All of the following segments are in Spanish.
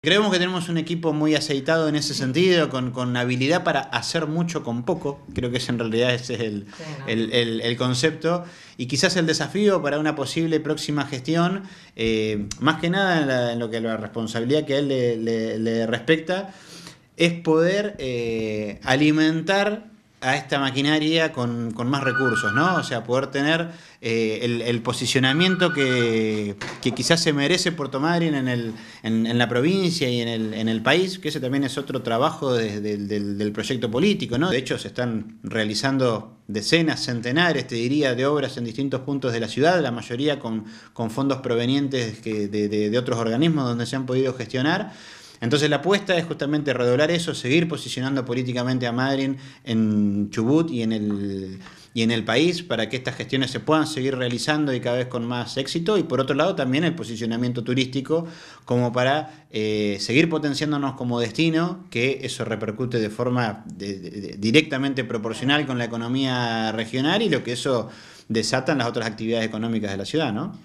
Creemos que tenemos un equipo muy aceitado en ese sentido, con, habilidad para hacer mucho con poco. Creo que ese en realidad ese es el, concepto. Y quizás el desafío para una posible próxima gestión, eh, más que nada en, lo que la responsabilidad que a él le, respecta, es poder eh, alimentar a esta maquinaria con, más recursos, ¿no? O sea, poder tener eh, el, posicionamiento que, quizás se merece Puerto Madryn en, el, en, la provincia y en el, país, que ese también es otro trabajo del, proyecto político, ¿no? De hecho, se están realizando decenas, centenares, te diría, de obras en distintos puntos de la ciudad, la mayoría con, fondos provenientes de, de otros organismos donde se han podido gestionar. Entonces la apuesta es justamente redoblar eso, seguir posicionando políticamente a Madrid en Chubut y en el y en el país para que estas gestiones se puedan seguir realizando y cada vez con más éxito. Y por otro lado también el posicionamiento turístico como para eh, seguir potenciándonos como destino, que eso repercute de forma directamente proporcional con la economía regional y lo que eso desatan las otras actividades económicas de la ciudad, ¿no?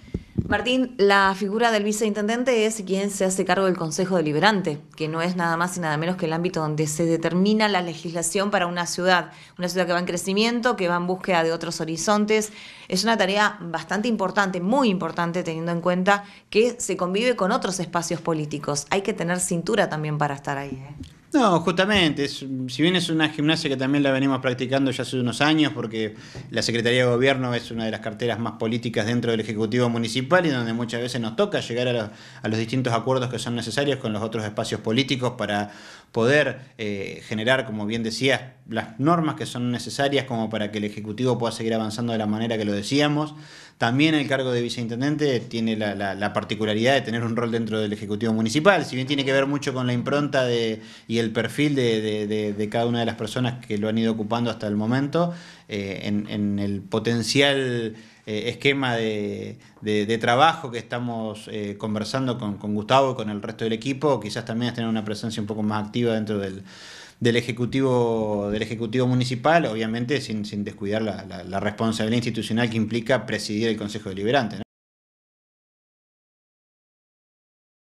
Martín, la figura del viceintendente es quien se hace cargo del Consejo Deliberante, que no es nada más y nada menos que el ámbito donde se determina la legislación para una ciudad, una ciudad que va en crecimiento, que va en búsqueda de otros horizontes. Es una tarea bastante importante, muy importante, teniendo en cuenta que se convive con otros espacios políticos. Hay que tener cintura también para estar ahí. ¿eh? No, justamente, si bien es una gimnasia que también la venimos practicando ya hace unos años, porque la Secretaría de Gobierno es una de las carteras más políticas dentro del Ejecutivo Municipal y donde muchas veces nos toca llegar a los, distintos acuerdos que son necesarios con los otros espacios políticos para poder eh, generar, como bien decías, las normas que son necesarias como para que el Ejecutivo pueda seguir avanzando de la manera que lo decíamos. También el cargo de viceintendente tiene la, la particularidad de tener un rol dentro del Ejecutivo Municipal, si bien tiene que ver mucho con la impronta de, y el el perfil de, cada una de las personas que lo han ido ocupando hasta el momento eh, en, el potencial eh, esquema de, trabajo que estamos eh, conversando con, Gustavo y con el resto del equipo, quizás también tener una presencia un poco más activa dentro del, ejecutivo del ejecutivo municipal, obviamente sin, descuidar la, responsabilidad institucional que implica presidir el Consejo Deliberante.